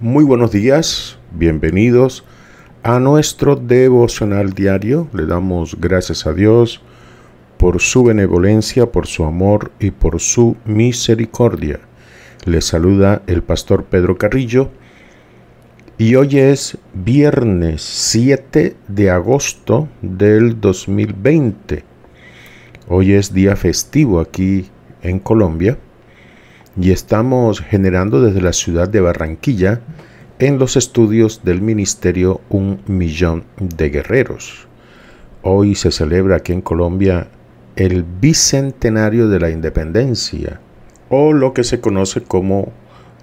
Muy buenos días, bienvenidos a nuestro devocional diario. Le damos gracias a Dios por su benevolencia, por su amor y por su misericordia. le saluda el pastor Pedro Carrillo y hoy es viernes 7 de agosto del 2020. Hoy es día festivo aquí en Colombia y estamos generando desde la ciudad de Barranquilla en los estudios del ministerio Un Millón de Guerreros. Hoy se celebra aquí en Colombia el bicentenario de la independencia o lo que se conoce como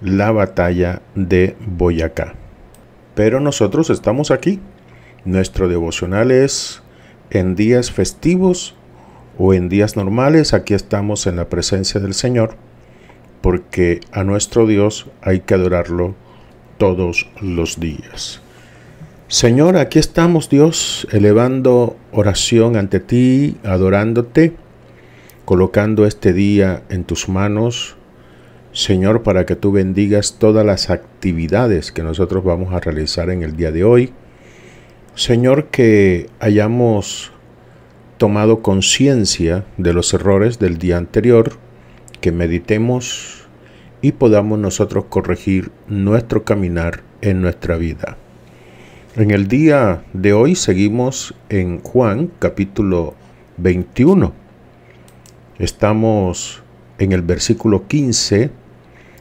la batalla de Boyacá. Pero nosotros estamos aquí. Nuestro devocional es en días festivos o en días normales. Aquí estamos en la presencia del Señor porque a nuestro Dios hay que adorarlo todos los días. Señor, aquí estamos Dios, elevando oración ante ti, adorándote, colocando este día en tus manos, Señor, para que tú bendigas todas las actividades que nosotros vamos a realizar en el día de hoy. Señor, que hayamos tomado conciencia de los errores del día anterior, que meditemos y podamos nosotros corregir nuestro caminar en nuestra vida. En el día de hoy seguimos en Juan capítulo 21. Estamos en el versículo 15,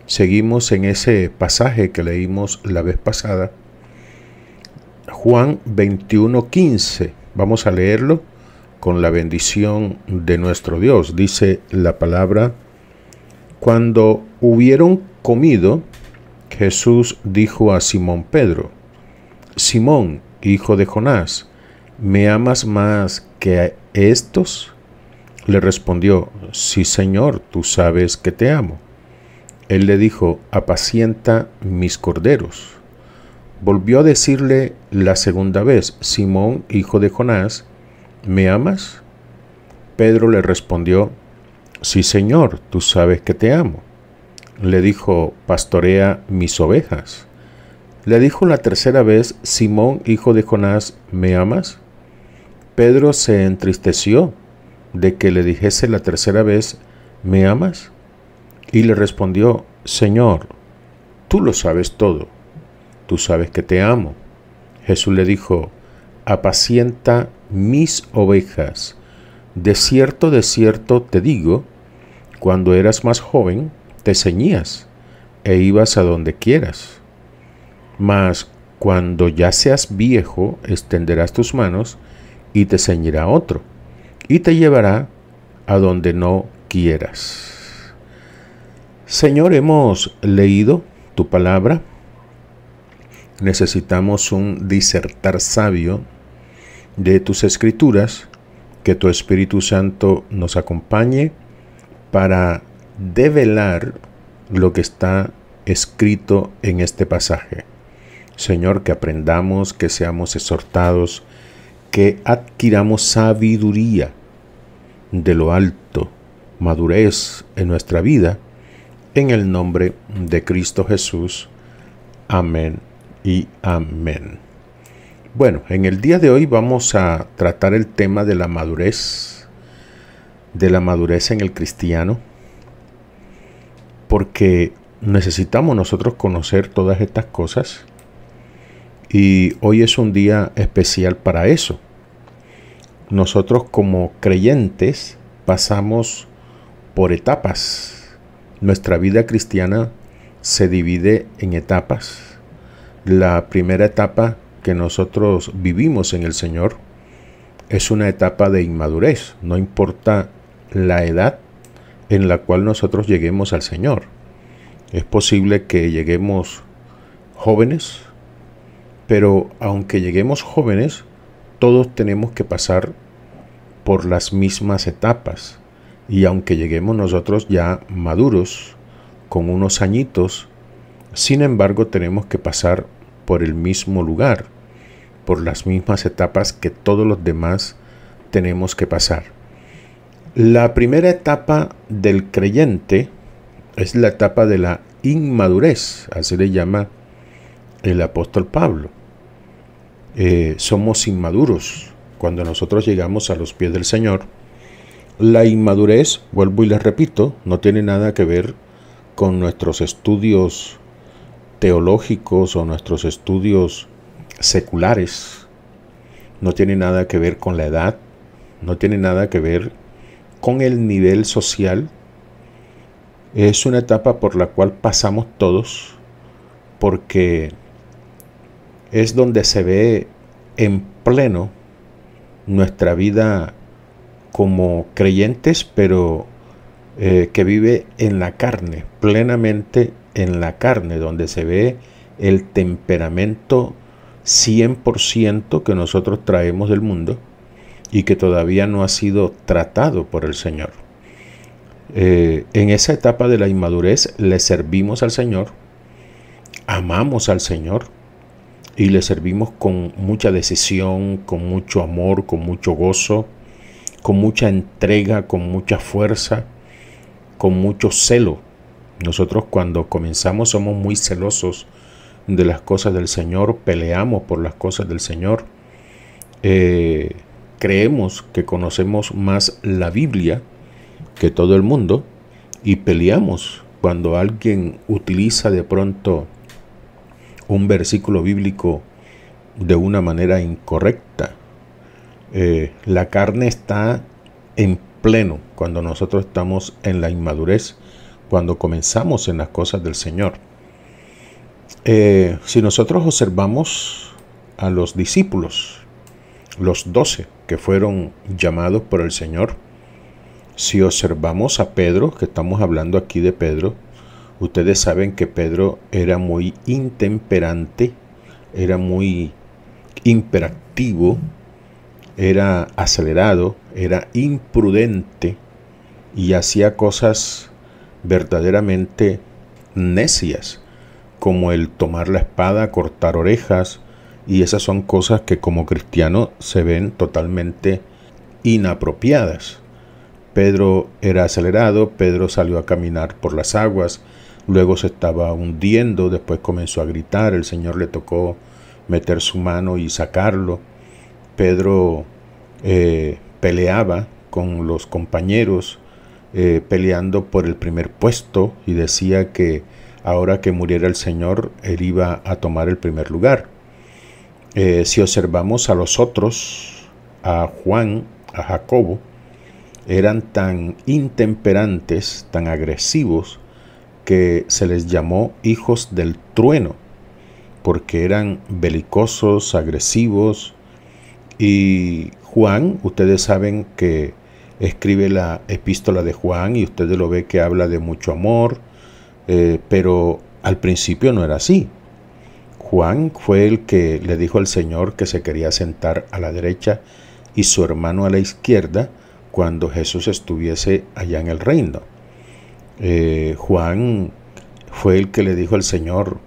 seguimos en ese pasaje que leímos la vez pasada. Juan 21, 15. Vamos a leerlo con la bendición de nuestro Dios. Dice la palabra cuando hubieron comido, Jesús dijo a Simón Pedro, Simón, hijo de Jonás, ¿me amas más que a estos? Le respondió, Sí, Señor, tú sabes que te amo. Él le dijo, Apacienta mis corderos. Volvió a decirle la segunda vez, Simón, hijo de Jonás, ¿me amas? Pedro le respondió, Sí, Señor, tú sabes que te amo. Le dijo, pastorea mis ovejas. Le dijo la tercera vez, Simón, hijo de Jonás, ¿me amas? Pedro se entristeció de que le dijese la tercera vez, ¿me amas? Y le respondió, Señor, tú lo sabes todo, tú sabes que te amo. Jesús le dijo, apacienta mis ovejas. De cierto, de cierto te digo, cuando eras más joven, te ceñías e ibas a donde quieras. Mas cuando ya seas viejo, extenderás tus manos y te ceñirá otro, y te llevará a donde no quieras. Señor, hemos leído tu palabra. Necesitamos un disertar sabio de tus escrituras, que tu Espíritu Santo nos acompañe para develar lo que está escrito en este pasaje. Señor, que aprendamos, que seamos exhortados, que adquiramos sabiduría de lo alto, madurez en nuestra vida, en el nombre de Cristo Jesús. Amén y amén. Bueno, en el día de hoy vamos a tratar el tema de la madurez de la madurez en el cristiano, porque necesitamos nosotros conocer todas estas cosas y hoy es un día especial para eso. Nosotros como creyentes pasamos por etapas. Nuestra vida cristiana se divide en etapas. La primera etapa que nosotros vivimos en el Señor es una etapa de inmadurez. No importa la edad en la cual nosotros lleguemos al Señor. Es posible que lleguemos jóvenes, pero aunque lleguemos jóvenes, todos tenemos que pasar por las mismas etapas. Y aunque lleguemos nosotros ya maduros, con unos añitos, sin embargo tenemos que pasar por el mismo lugar, por las mismas etapas que todos los demás tenemos que pasar. La primera etapa del creyente es la etapa de la inmadurez, así le llama el apóstol Pablo. Eh, somos inmaduros cuando nosotros llegamos a los pies del Señor. La inmadurez, vuelvo y les repito, no tiene nada que ver con nuestros estudios teológicos o nuestros estudios seculares. No tiene nada que ver con la edad, no tiene nada que ver con el nivel social. Es una etapa por la cual pasamos todos porque es donde se ve en pleno nuestra vida como creyentes, pero eh, que vive en la carne, plenamente en la carne, donde se ve el temperamento 100% que nosotros traemos del mundo y que todavía no ha sido tratado por el Señor. Eh, en esa etapa de la inmadurez le servimos al Señor, amamos al Señor y le servimos con mucha decisión, con mucho amor, con mucho gozo, con mucha entrega, con mucha fuerza, con mucho celo. Nosotros cuando comenzamos somos muy celosos de las cosas del Señor, peleamos por las cosas del Señor. Eh, creemos que conocemos más la Biblia que todo el mundo y peleamos cuando alguien utiliza de pronto un versículo bíblico de una manera incorrecta. Eh, la carne está en pleno cuando nosotros estamos en la inmadurez, cuando comenzamos en las cosas del Señor. Eh, si nosotros observamos a los discípulos, los doce que fueron llamados por el Señor. Si observamos a Pedro, que estamos hablando aquí de Pedro, ustedes saben que Pedro era muy intemperante, era muy imperativo, era acelerado, era imprudente y hacía cosas verdaderamente necias, como el tomar la espada, cortar orejas, y esas son cosas que como cristiano se ven totalmente inapropiadas. Pedro era acelerado, Pedro salió a caminar por las aguas, luego se estaba hundiendo, después comenzó a gritar, el Señor le tocó meter su mano y sacarlo. Pedro eh, peleaba con los compañeros, eh, peleando por el primer puesto y decía que ahora que muriera el Señor, él iba a tomar el primer lugar. Eh, si observamos a los otros, a Juan, a Jacobo, eran tan intemperantes, tan agresivos, que se les llamó hijos del trueno, porque eran belicosos, agresivos. Y Juan, ustedes saben que escribe la epístola de Juan y ustedes lo ve que habla de mucho amor, eh, pero al principio no era así. Juan fue el que le dijo al Señor que se quería sentar a la derecha y su hermano a la izquierda cuando Jesús estuviese allá en el reino. Eh, Juan fue el que le dijo al Señor,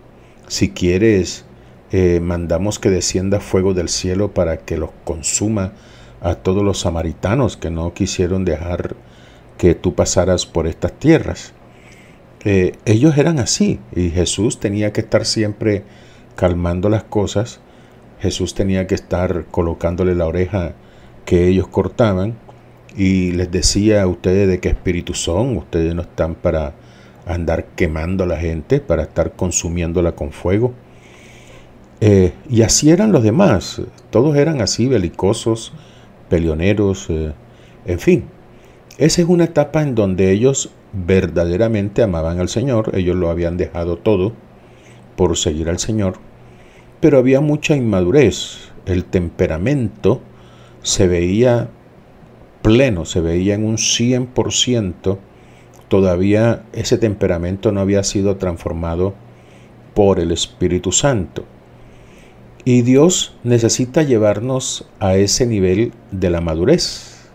si quieres, eh, mandamos que descienda fuego del cielo para que los consuma a todos los samaritanos que no quisieron dejar que tú pasaras por estas tierras. Eh, ellos eran así y Jesús tenía que estar siempre calmando las cosas, Jesús tenía que estar colocándole la oreja que ellos cortaban y les decía a ustedes de qué espíritu son, ustedes no están para andar quemando a la gente, para estar consumiéndola con fuego. Eh, y así eran los demás, todos eran así, belicosos, peleoneros, eh, en fin. Esa es una etapa en donde ellos verdaderamente amaban al Señor, ellos lo habían dejado todo por seguir al Señor pero había mucha inmadurez. El temperamento se veía pleno, se veía en un 100%. Todavía ese temperamento no había sido transformado por el Espíritu Santo. Y Dios necesita llevarnos a ese nivel de la madurez,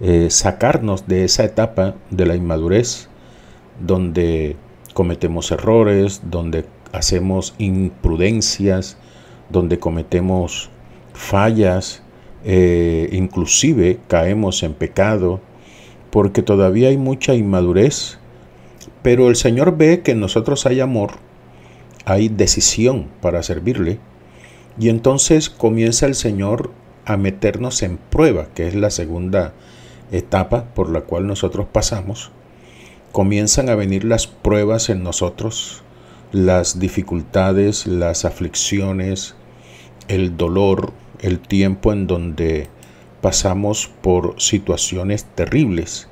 eh, sacarnos de esa etapa de la inmadurez donde cometemos errores, donde hacemos imprudencias, donde cometemos fallas, eh, inclusive caemos en pecado, porque todavía hay mucha inmadurez, pero el Señor ve que en nosotros hay amor, hay decisión para servirle, y entonces comienza el Señor a meternos en prueba, que es la segunda etapa por la cual nosotros pasamos. Comienzan a venir las pruebas en nosotros, las dificultades, las aflicciones, el dolor, el tiempo en donde pasamos por situaciones terribles.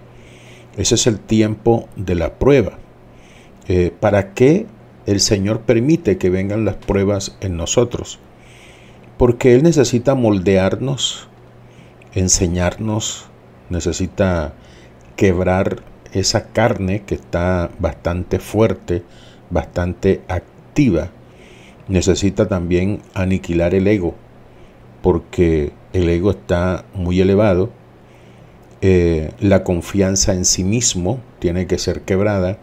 Ese es el tiempo de la prueba. Eh, ¿Para qué el Señor permite que vengan las pruebas en nosotros? Porque Él necesita moldearnos, enseñarnos, necesita quebrar esa carne que está bastante fuerte, bastante activa, necesita también aniquilar el ego, porque el ego está muy elevado, eh, la confianza en sí mismo tiene que ser quebrada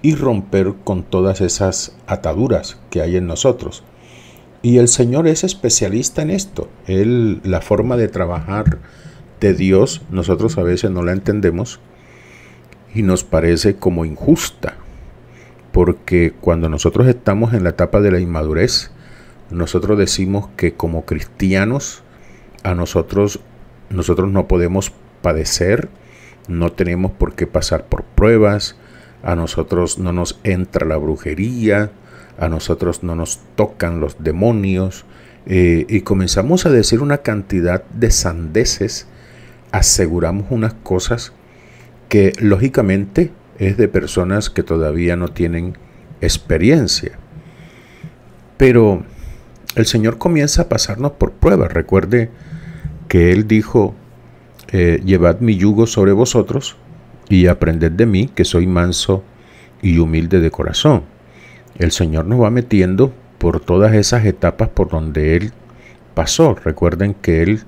y romper con todas esas ataduras que hay en nosotros. Y el Señor es especialista en esto. Él, la forma de trabajar de Dios, nosotros a veces no la entendemos y nos parece como injusta porque cuando nosotros estamos en la etapa de la inmadurez, nosotros decimos que como cristianos a nosotros nosotros no podemos padecer, no tenemos por qué pasar por pruebas, a nosotros no nos entra la brujería, a nosotros no nos tocan los demonios, eh, y comenzamos a decir una cantidad de sandeces, aseguramos unas cosas que lógicamente es de personas que todavía no tienen experiencia. Pero el Señor comienza a pasarnos por pruebas. Recuerde que Él dijo, eh, llevad mi yugo sobre vosotros y aprended de mí, que soy manso y humilde de corazón. El Señor nos va metiendo por todas esas etapas por donde Él pasó. Recuerden que Él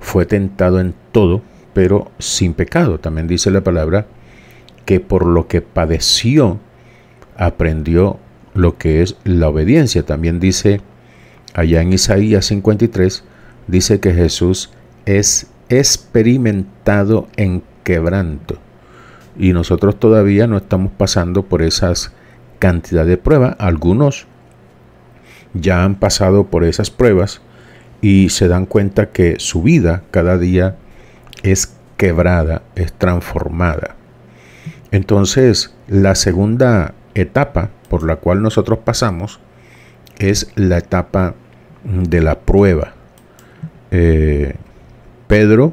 fue tentado en todo, pero sin pecado. También dice la palabra que por lo que padeció aprendió lo que es la obediencia. También dice allá en Isaías 53, dice que Jesús es experimentado en quebranto. Y nosotros todavía no estamos pasando por esas cantidades de pruebas. Algunos ya han pasado por esas pruebas y se dan cuenta que su vida cada día es quebrada, es transformada. Entonces, la segunda etapa por la cual nosotros pasamos es la etapa de la prueba. Eh, Pedro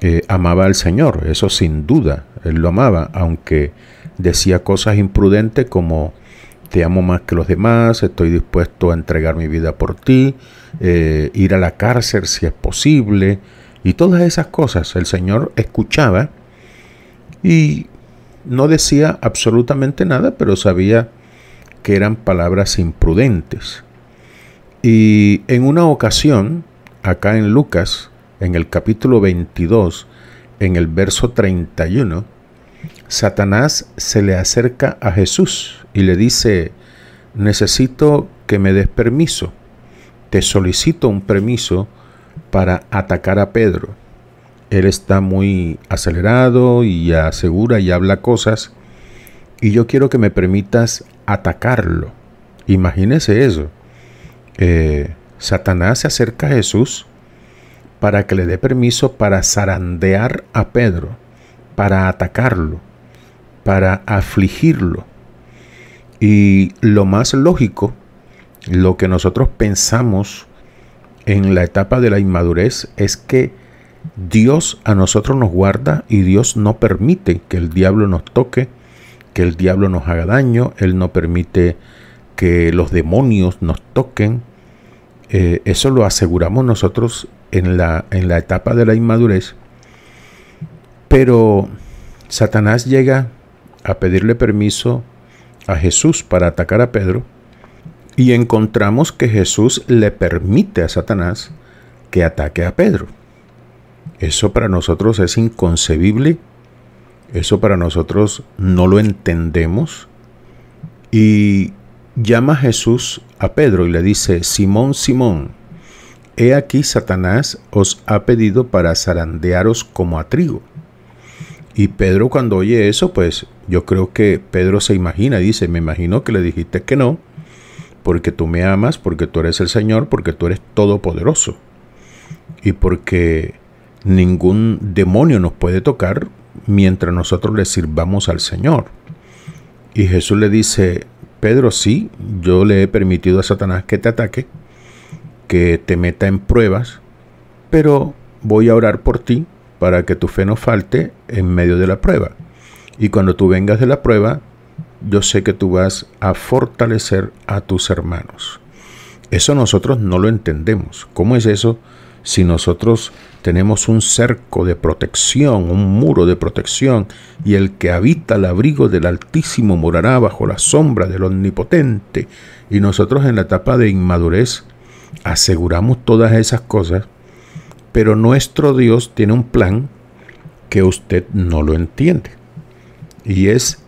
eh, amaba al Señor, eso sin duda, él lo amaba, aunque decía cosas imprudentes como te amo más que los demás, estoy dispuesto a entregar mi vida por ti, eh, ir a la cárcel si es posible, y todas esas cosas el Señor escuchaba y no decía absolutamente nada, pero sabía que eran palabras imprudentes. Y en una ocasión, acá en Lucas, en el capítulo 22, en el verso 31, Satanás se le acerca a Jesús y le dice, necesito que me des permiso, te solicito un permiso para atacar a Pedro él está muy acelerado y asegura y habla cosas y yo quiero que me permitas atacarlo. Imagínese eso. Eh, Satanás se acerca a Jesús para que le dé permiso para zarandear a Pedro, para atacarlo, para afligirlo. Y lo más lógico, lo que nosotros pensamos en la etapa de la inmadurez, es que Dios a nosotros nos guarda y Dios no permite que el diablo nos toque, que el diablo nos haga daño, Él no permite que los demonios nos toquen. Eh, eso lo aseguramos nosotros en la, en la etapa de la inmadurez. Pero Satanás llega a pedirle permiso a Jesús para atacar a Pedro y encontramos que Jesús le permite a Satanás que ataque a Pedro. Eso para nosotros es inconcebible, eso para nosotros no lo entendemos. Y llama Jesús a Pedro y le dice, Simón, Simón, he aquí Satanás os ha pedido para zarandearos como a trigo. Y Pedro cuando oye eso, pues yo creo que Pedro se imagina, y dice, me imagino que le dijiste que no, porque tú me amas, porque tú eres el Señor, porque tú eres todopoderoso. Y porque ningún demonio nos puede tocar mientras nosotros le sirvamos al Señor. Y Jesús le dice, Pedro, sí, yo le he permitido a Satanás que te ataque, que te meta en pruebas, pero voy a orar por ti para que tu fe no falte en medio de la prueba. Y cuando tú vengas de la prueba, yo sé que tú vas a fortalecer a tus hermanos. Eso nosotros no lo entendemos. ¿Cómo es eso si nosotros tenemos un cerco de protección, un muro de protección, y el que habita el abrigo del Altísimo morará bajo la sombra del Omnipotente. Y nosotros en la etapa de inmadurez aseguramos todas esas cosas, pero nuestro Dios tiene un plan que usted no lo entiende. Y es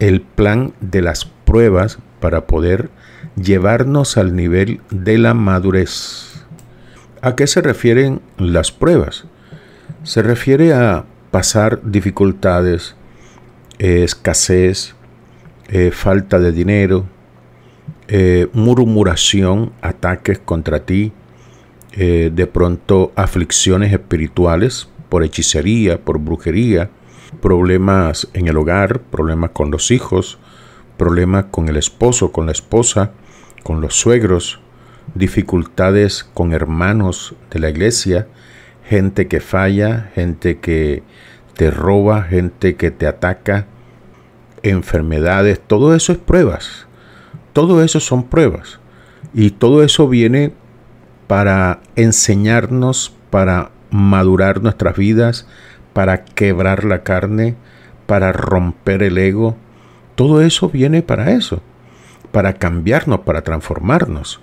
el plan de las pruebas para poder llevarnos al nivel de la madurez. ¿A qué se refieren las pruebas? Se refiere a pasar dificultades, eh, escasez, eh, falta de dinero, eh, murmuración, ataques contra ti, de pronto aflicciones espirituales por hechicería, por brujería, problemas en el hogar, problemas con los hijos, problemas con el esposo, con la esposa, con los suegros, dificultades con hermanos de la iglesia, gente que falla, gente que te roba, gente que te ataca, enfermedades, todo eso es pruebas. Todo eso son pruebas. Y todo eso viene para enseñarnos, para madurar nuestras vidas, para quebrar la carne, para romper el ego. Todo eso viene para eso, para cambiarnos, para transformarnos.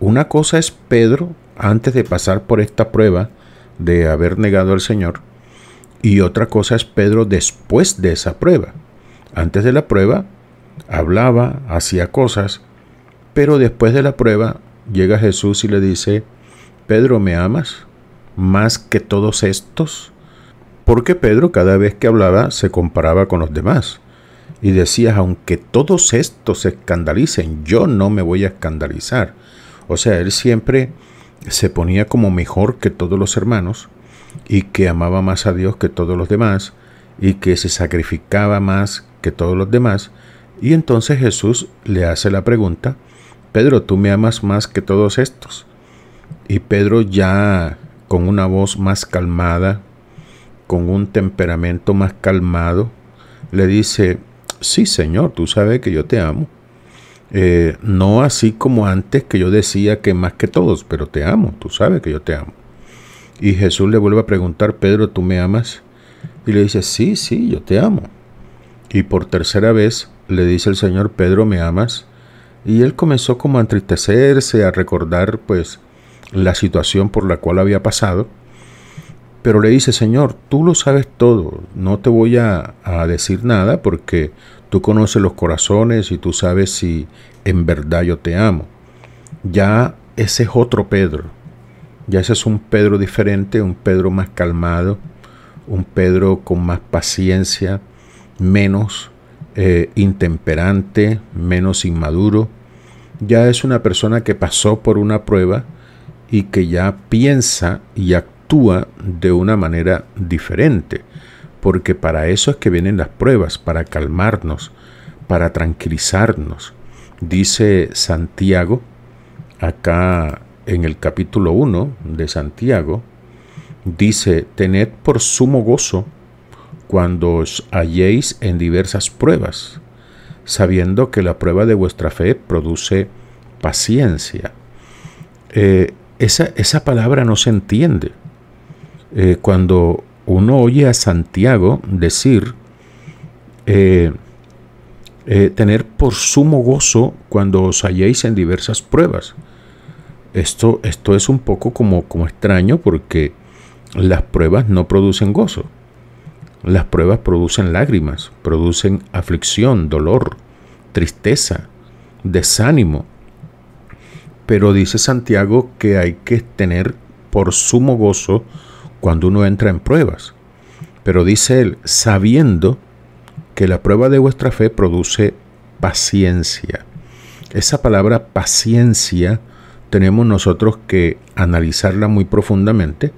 Una cosa es Pedro antes de pasar por esta prueba de haber negado al Señor y otra cosa es Pedro después de esa prueba. Antes de la prueba hablaba, hacía cosas, pero después de la prueba llega Jesús y le dice, Pedro, ¿me amas más que todos estos? Porque Pedro cada vez que hablaba se comparaba con los demás y decía, aunque todos estos se escandalicen, yo no me voy a escandalizar. O sea, él siempre se ponía como mejor que todos los hermanos y que amaba más a Dios que todos los demás y que se sacrificaba más que todos los demás. Y entonces Jesús le hace la pregunta, Pedro, tú me amas más que todos estos. Y Pedro ya con una voz más calmada, con un temperamento más calmado, le dice, sí Señor, tú sabes que yo te amo. Eh, no así como antes que yo decía que más que todos, pero te amo, tú sabes que yo te amo. Y Jesús le vuelve a preguntar, Pedro, ¿tú me amas? Y le dice, sí, sí, yo te amo. Y por tercera vez le dice el Señor, Pedro, ¿me amas? Y él comenzó como a entristecerse, a recordar pues la situación por la cual había pasado. Pero le dice, Señor, tú lo sabes todo, no te voy a, a decir nada porque Tú conoces los corazones y tú sabes si en verdad yo te amo. Ya ese es otro Pedro. Ya ese es un Pedro diferente, un Pedro más calmado, un Pedro con más paciencia, menos eh, intemperante, menos inmaduro. Ya es una persona que pasó por una prueba y que ya piensa y actúa de una manera diferente porque para eso es que vienen las pruebas, para calmarnos, para tranquilizarnos. Dice Santiago, acá en el capítulo 1 de Santiago, dice, tened por sumo gozo cuando os halléis en diversas pruebas, sabiendo que la prueba de vuestra fe produce paciencia. Eh, esa, palabra no se entiende eh, cuando uno oye a Santiago decir, eh, eh, tener por sumo gozo cuando os halléis en diversas pruebas. Esto, esto es un poco como, como extraño porque las pruebas no producen gozo. Las pruebas producen lágrimas, producen aflicción, dolor, tristeza, desánimo. Pero dice Santiago que hay que tener por sumo gozo cuando uno entra en pruebas. Pero dice él, sabiendo que la prueba de vuestra fe produce paciencia. Esa palabra paciencia tenemos nosotros que analizarla muy profundamente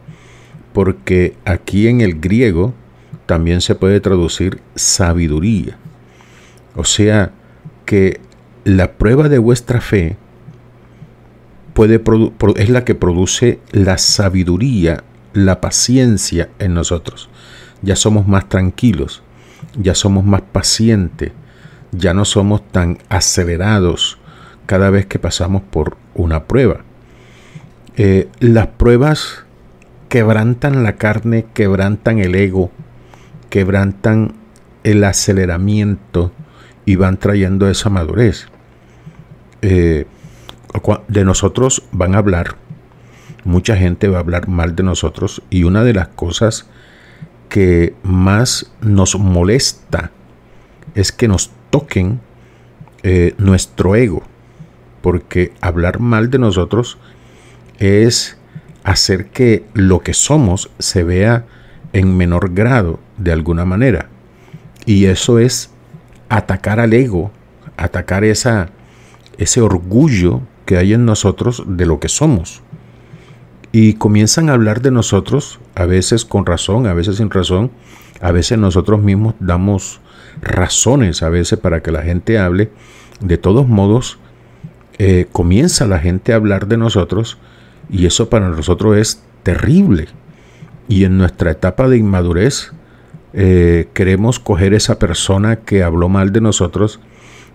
porque aquí en el griego también se puede traducir sabiduría. O sea que la prueba de vuestra fe puede es la que produce la sabiduría la paciencia en nosotros. Ya somos más tranquilos, ya somos más pacientes, ya no somos tan acelerados cada vez que pasamos por una prueba. Eh, las pruebas quebrantan la carne, quebrantan el ego, quebrantan el aceleramiento y van trayendo esa madurez. Eh, de nosotros van a hablar mucha gente va a hablar mal de nosotros y una de las cosas que más nos molesta es que nos toquen eh, nuestro ego, porque hablar mal de nosotros es hacer que lo que somos se vea en menor grado de alguna manera. Y eso es atacar al ego, atacar ese orgullo que hay en nosotros de lo que somos y comienzan a hablar de nosotros, a veces con razón, a veces sin razón, a veces nosotros mismos damos razones a veces para que la gente hable. De todos modos, eh, comienza la gente a hablar de nosotros y eso para nosotros es terrible. Y en nuestra etapa de inmadurez eh, queremos coger esa persona que habló mal de nosotros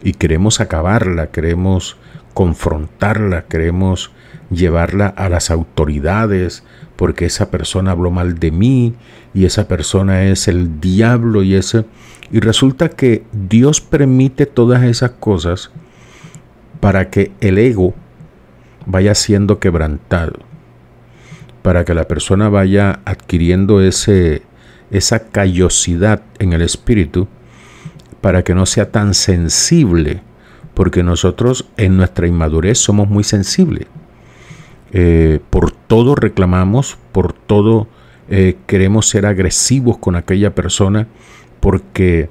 y queremos acabarla, queremos confrontarla, queremos llevarla a las autoridades, porque esa persona habló mal de mí y esa persona es el diablo y ese y resulta que Dios permite todas esas cosas para que el ego vaya siendo quebrantado, para que la persona vaya adquiriendo ese esa callosidad en el espíritu para que no sea tan sensible, porque nosotros en nuestra inmadurez somos muy sensibles. Eh, por todo reclamamos, por todo eh, queremos ser agresivos con aquella persona, porque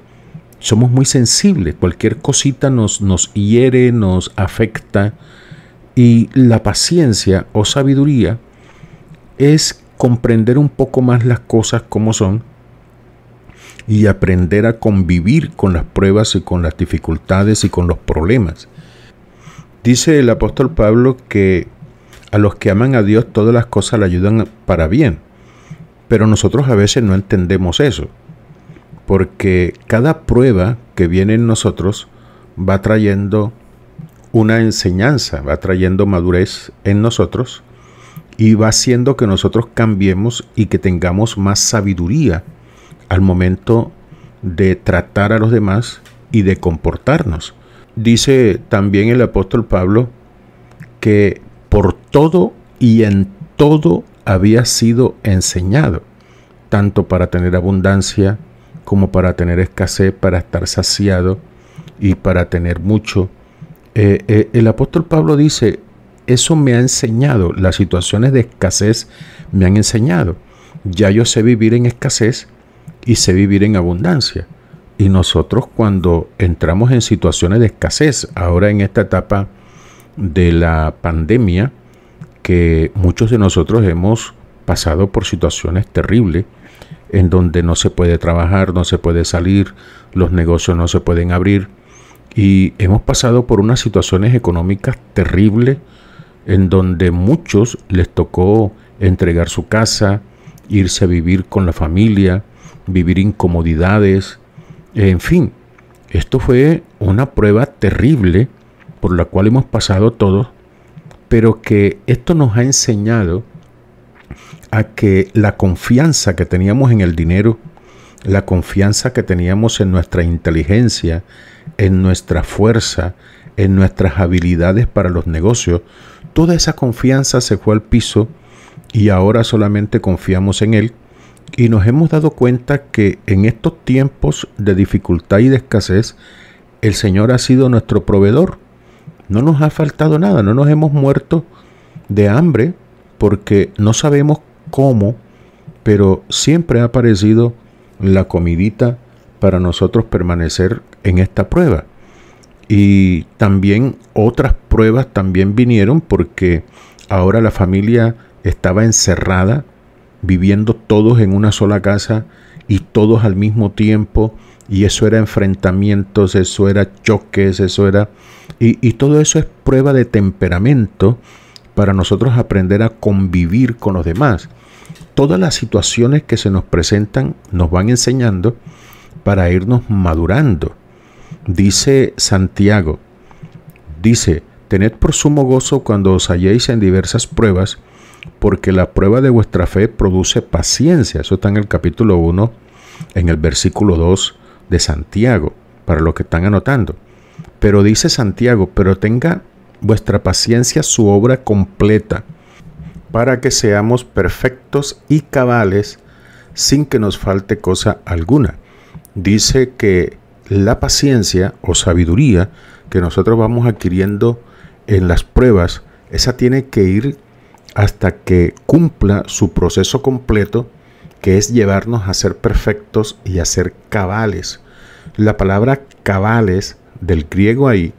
somos muy sensibles. Cualquier cosita nos, nos hiere, nos afecta. Y la paciencia o sabiduría es comprender un poco más las cosas como son y aprender a convivir con las pruebas y con las dificultades y con los problemas. Dice el apóstol Pablo que a los que aman a Dios todas las cosas le ayudan para bien. Pero nosotros a veces no entendemos eso. Porque cada prueba que viene en nosotros va trayendo una enseñanza, va trayendo madurez en nosotros y va haciendo que nosotros cambiemos y que tengamos más sabiduría al momento de tratar a los demás y de comportarnos. Dice también el apóstol Pablo que por todo y en todo había sido enseñado, tanto para tener abundancia como para tener escasez, para estar saciado y para tener mucho. Eh, eh, el apóstol Pablo dice, eso me ha enseñado, las situaciones de escasez me han enseñado. Ya yo sé vivir en escasez y sé vivir en abundancia. Y nosotros cuando entramos en situaciones de escasez, ahora en esta etapa de la pandemia que muchos de nosotros hemos pasado por situaciones terribles en donde no se puede trabajar, no se puede salir, los negocios no se pueden abrir y hemos pasado por unas situaciones económicas terribles en donde muchos les tocó entregar su casa, irse a vivir con la familia, vivir incomodidades, en fin, esto fue una prueba terrible por la cual hemos pasado todos, pero que esto nos ha enseñado a que la confianza que teníamos en el dinero, la confianza que teníamos en nuestra inteligencia, en nuestra fuerza, en nuestras habilidades para los negocios, toda esa confianza se fue al piso y ahora solamente confiamos en Él y nos hemos dado cuenta que en estos tiempos de dificultad y de escasez, el Señor ha sido nuestro proveedor no nos ha faltado nada, no nos hemos muerto de hambre porque no sabemos cómo, pero siempre ha aparecido la comidita para nosotros permanecer en esta prueba. Y también otras pruebas también vinieron porque ahora la familia estaba encerrada, viviendo todos en una sola casa y todos al mismo tiempo y eso era enfrentamientos, eso era choques, eso era... Y, todo eso es prueba de temperamento para nosotros aprender a convivir con los demás. Todas las situaciones que se nos presentan nos van enseñando para irnos madurando. Dice Santiago, dice, tened por sumo gozo cuando os halléis en diversas pruebas, porque la prueba de vuestra fe produce paciencia. Eso está en el capítulo 1, en el versículo 2 de Santiago, para lo que están anotando. Pero dice Santiago, pero tenga vuestra paciencia su obra completa, para que seamos perfectos y cabales, sin que nos falte cosa alguna. Dice que la paciencia o sabiduría que nosotros vamos adquiriendo en las pruebas, esa tiene que ir hasta que cumpla su proceso completo que es llevarnos a ser perfectos y a ser cabales. La palabra cabales del griego ahí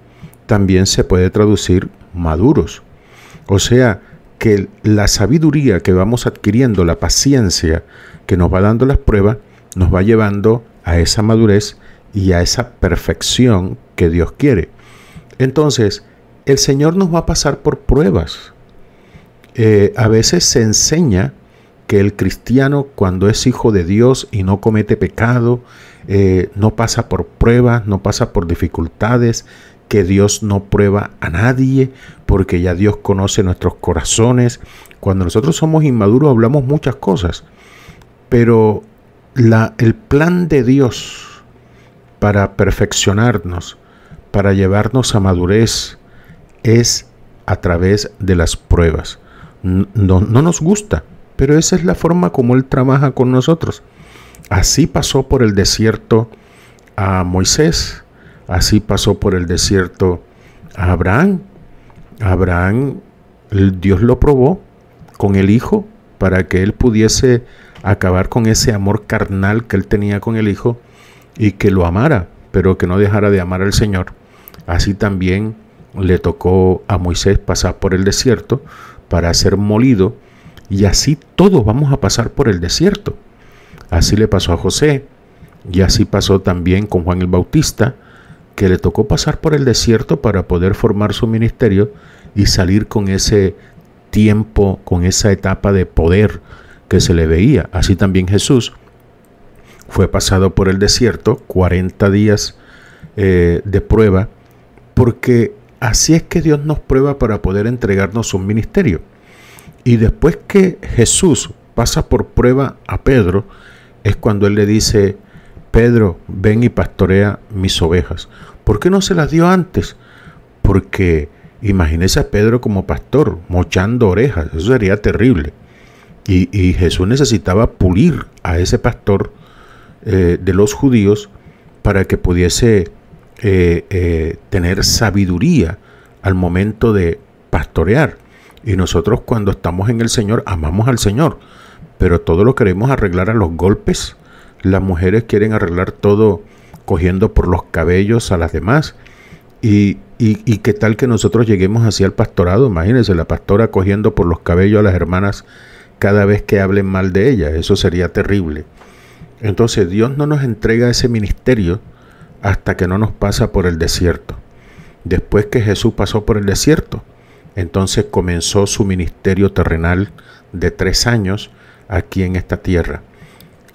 también se puede traducir maduros. O sea, que la sabiduría que vamos adquiriendo, la paciencia que nos va dando las pruebas, nos va llevando a esa madurez y a esa perfección que Dios quiere. Entonces, el Señor nos va a pasar por pruebas. Eh, a veces se enseña que el cristiano cuando es hijo de Dios y no comete pecado, eh, no pasa por pruebas, no pasa por dificultades, que Dios no prueba a nadie, porque ya Dios conoce nuestros corazones. Cuando nosotros somos inmaduros hablamos muchas cosas, pero la, el plan de Dios para perfeccionarnos, para llevarnos a madurez, es a través de las pruebas. no, no nos gusta, pero esa es la forma como Él trabaja con nosotros. Así pasó por el desierto a Moisés, así pasó por el desierto a Abraham. Abraham, Dios lo probó con el Hijo para que Él pudiese acabar con ese amor carnal que Él tenía con el Hijo y que lo amara, pero que no dejara de amar al Señor. Así también le tocó a Moisés pasar por el desierto para ser molido y así todos vamos a pasar por el desierto. Así le pasó a José y así pasó también con Juan el Bautista, que le tocó pasar por el desierto para poder formar su ministerio y salir con ese tiempo, con esa etapa de poder que se le veía. Así también Jesús fue pasado por el desierto, 40 días eh, de prueba, porque así es que Dios nos prueba para poder entregarnos un ministerio. Y después que Jesús pasa por prueba a Pedro, es cuando él le dice, Pedro, ven y pastorea mis ovejas. ¿Por qué no se las dio antes? Porque imagínese a Pedro como pastor, mochando orejas, eso sería terrible. Y, Jesús necesitaba pulir a ese pastor eh, de los judíos para que pudiese eh, eh, tener sabiduría al momento de pastorear. Y nosotros cuando estamos en el Señor, amamos al Señor, pero todo lo queremos arreglar a los golpes. Las mujeres quieren arreglar todo cogiendo por los cabellos a las demás. Y, qué tal que nosotros lleguemos así al pastorado, imagínense, la pastora cogiendo por los cabellos a las hermanas cada vez que hablen mal de ella, eso sería terrible. Entonces Dios no nos entrega ese ministerio hasta que no nos pasa por el desierto. Después que Jesús pasó por el desierto, entonces comenzó su ministerio terrenal de tres años aquí en esta tierra.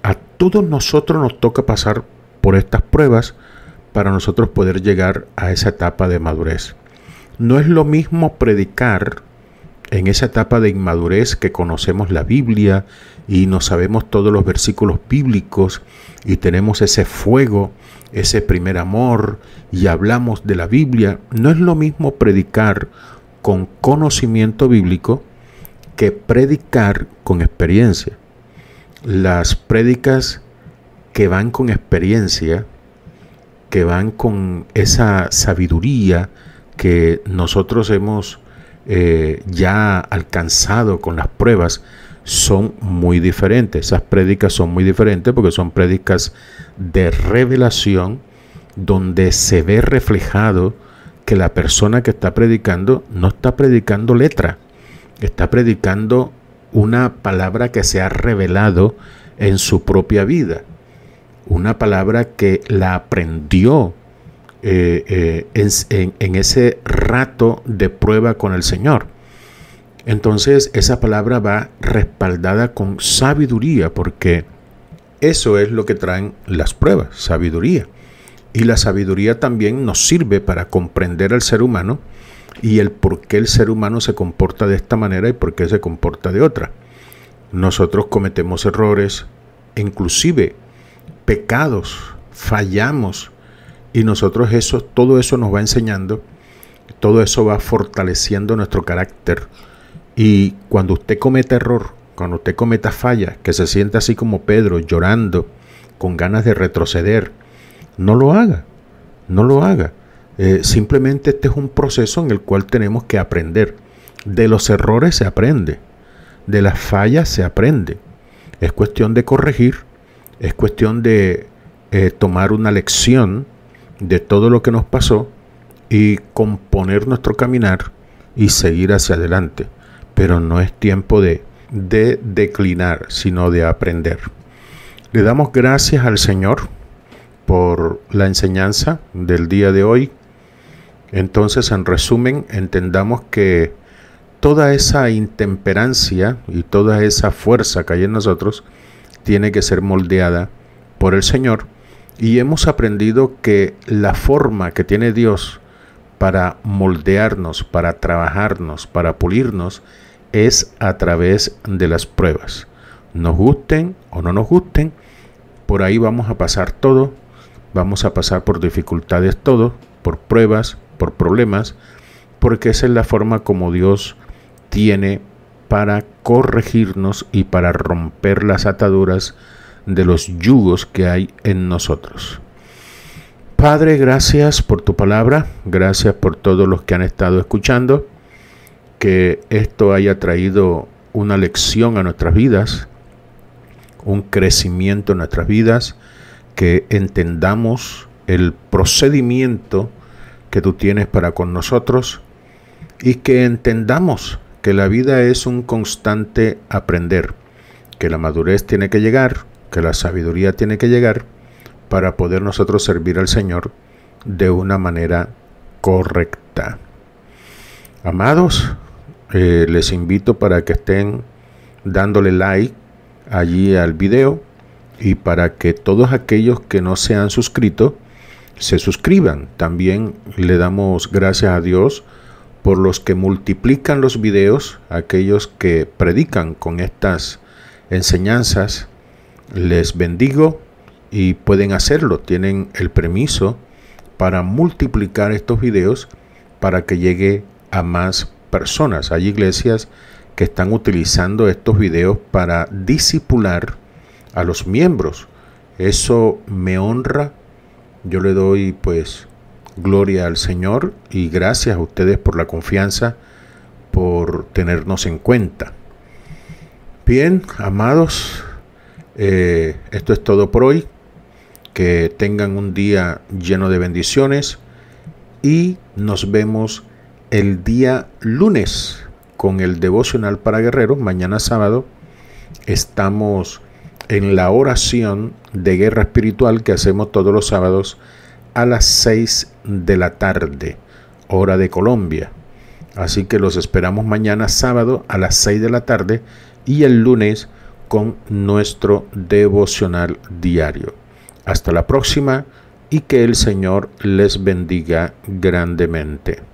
A todos nosotros nos toca pasar por estas pruebas para nosotros poder llegar a esa etapa de madurez. No es lo mismo predicar en esa etapa de inmadurez que conocemos la Biblia y nos sabemos todos los versículos bíblicos y tenemos ese fuego, ese primer amor y hablamos de la Biblia, no es lo mismo predicar con conocimiento bíblico que predicar con experiencia. Las prédicas que van con experiencia, que van con esa sabiduría que nosotros hemos eh, ya alcanzado con las pruebas, son muy diferentes. Esas prédicas son muy diferentes porque son prédicas de revelación donde se ve reflejado que la persona que está predicando no está predicando letra, está predicando una palabra que se ha revelado en su propia vida, una palabra que la aprendió eh, eh, en ese rato de prueba con el Señor. Entonces esa palabra va respaldada con sabiduría porque eso es lo que traen las pruebas, sabiduría. Y la sabiduría también nos sirve para comprender al ser humano y el por qué el ser humano se comporta de esta manera y por qué se comporta de otra. Nosotros cometemos errores, inclusive pecados, fallamos y nosotros eso todo eso nos va enseñando, todo eso va fortaleciendo nuestro carácter y cuando usted cometa error, cuando usted cometa falla, que se siente así como Pedro llorando, con ganas de retroceder, no lo haga, no lo haga. Eh, simplemente este es un proceso en el cual tenemos que aprender. De los errores se aprende, de las fallas se aprende. Es cuestión de corregir, es cuestión de eh, tomar una lección de todo lo que nos pasó y componer nuestro caminar y seguir hacia adelante. Pero no es tiempo de, de declinar, sino de aprender. Le damos gracias al Señor por la enseñanza del día de hoy. Entonces, en resumen, entendamos que toda esa intemperancia y toda esa fuerza que hay en nosotros tiene que ser moldeada por el Señor. Y hemos aprendido que la forma que tiene Dios para moldearnos, para trabajarnos, para pulirnos, es a través de las pruebas. Nos gusten o no nos gusten, por ahí vamos a pasar todo Vamos a pasar por dificultades todo, por pruebas, por problemas, porque esa es la forma como Dios tiene para corregirnos y para romper las ataduras de los yugos que hay en nosotros. Padre, gracias por tu palabra, gracias por todos los que han estado escuchando, que esto haya traído una lección a nuestras vidas, un crecimiento en nuestras vidas, que entendamos el procedimiento que tú tienes para con nosotros y que entendamos que la vida es un constante aprender, que la madurez tiene que llegar, que la sabiduría tiene que llegar para poder nosotros servir al Señor de una manera correcta. Amados, eh, les invito para que estén dándole like allí al video y para que todos aquellos que no se han suscrito se suscriban. También le damos gracias a Dios por los que multiplican los videos, aquellos que predican con estas enseñanzas. Les bendigo y pueden hacerlo, tienen el permiso para multiplicar estos videos para que llegue a más personas. Hay iglesias que están utilizando estos videos para disipular a los miembros. Eso me honra. Yo le doy pues gloria al Señor y gracias a ustedes por la confianza, por tenernos en cuenta. Bien, amados, eh, esto es todo por hoy. Que tengan un día lleno de bendiciones y nos vemos el día lunes con el devocional para guerreros. Mañana sábado estamos en la oración de guerra espiritual que hacemos todos los sábados a las 6 de la tarde, hora de Colombia. Así que los esperamos mañana sábado a las 6 de la tarde y el lunes con nuestro devocional diario. Hasta la próxima y que el Señor les bendiga grandemente.